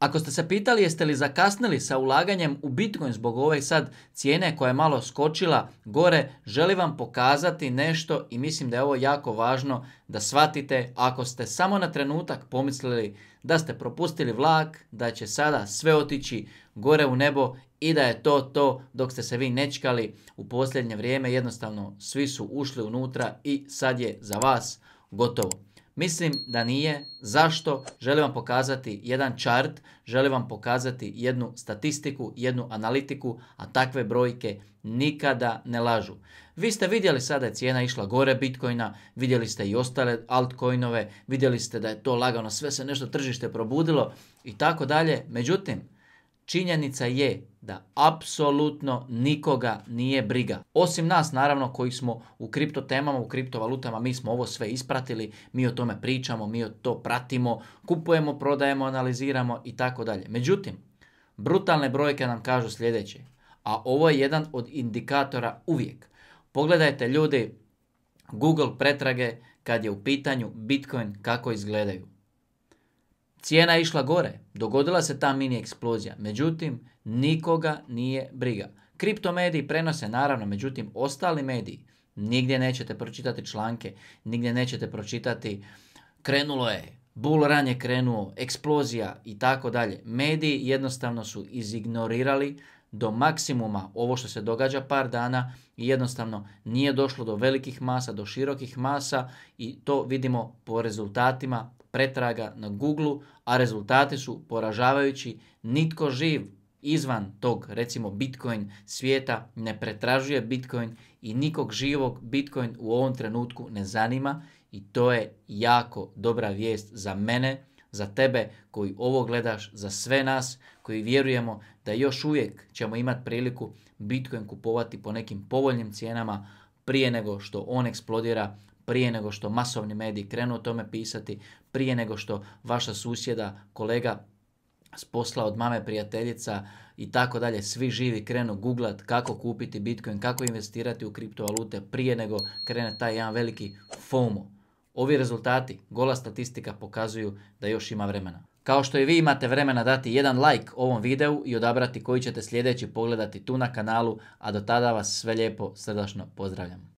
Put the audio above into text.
Ako ste se pitali jeste li zakasnili sa ulaganjem u Bitcoin zbog ove sad cijene koja je malo skočila gore, želim vam pokazati nešto i mislim da je ovo jako važno da shvatite ako ste samo na trenutak pomislili da ste propustili vlak, da će sada sve otići gore u nebo i da je to to dok ste se vi nečkali u posljednje vrijeme, jednostavno svi su ušli unutra i sad je za vas gotovo. Mislim da nije. Zašto? Želim vam pokazati jedan chart, želim vam pokazati jednu statistiku, jednu analitiku, a takve brojke nikada ne lažu. Vi ste vidjeli sada je cijena išla gore Bitcoina, vidjeli ste i ostale altcoinove, vidjeli ste da je to lagano, sve se nešto tržište probudilo i tako dalje. Međutim, Činjenica je da apsolutno nikoga nije briga. Osim nas naravno koji smo u kripto temama, u kriptovalutama, mi smo ovo sve ispratili, mi o tome pričamo, mi o to pratimo, kupujemo, prodajemo, analiziramo i tako dalje. Međutim, brutalne brojke nam kažu sljedeće, a ovo je jedan od indikatora uvijek. Pogledajte ljudi Google pretrage kad je u pitanju Bitcoin kako izgledaju. Cijena je išla gore, dogodila se ta mini eksplozija, međutim nikoga nije briga. Kriptomediji prenose naravno, međutim ostali mediji nigdje nećete pročitati članke, nigdje nećete pročitati krenulo je, bull run je krenuo, eksplozija i tako dalje. Mediji jednostavno su izignorirali do maksimuma ovo što se događa par dana i jednostavno nije došlo do velikih masa, do širokih masa i to vidimo po rezultatima pretraga na Google, a rezultati su poražavajući. Nitko živ izvan tog recimo Bitcoin svijeta ne pretražuje Bitcoin i nikog živog Bitcoin u ovom trenutku ne zanima i to je jako dobra vijest za mene, za tebe koji ovo gledaš, za sve nas koji vjerujemo da još uvijek ćemo imati priliku Bitcoin kupovati po nekim povoljnim cijenama prije nego što on eksplodira prije nego što masovni mediji krenu o tome pisati, prije nego što vaša susjeda, kolega s posla od mame prijateljica i tako dalje, svi živi krenu googlat kako kupiti Bitcoin, kako investirati u kriptovalute prije nego krene taj jedan veliki FOMO. Ovi rezultati, gola statistika pokazuju da još ima vremena. Kao što i vi imate vremena dati jedan like ovom videu i odabrati koji ćete sljedeći pogledati tu na kanalu, a do tada vas sve lijepo srdačno pozdravljam.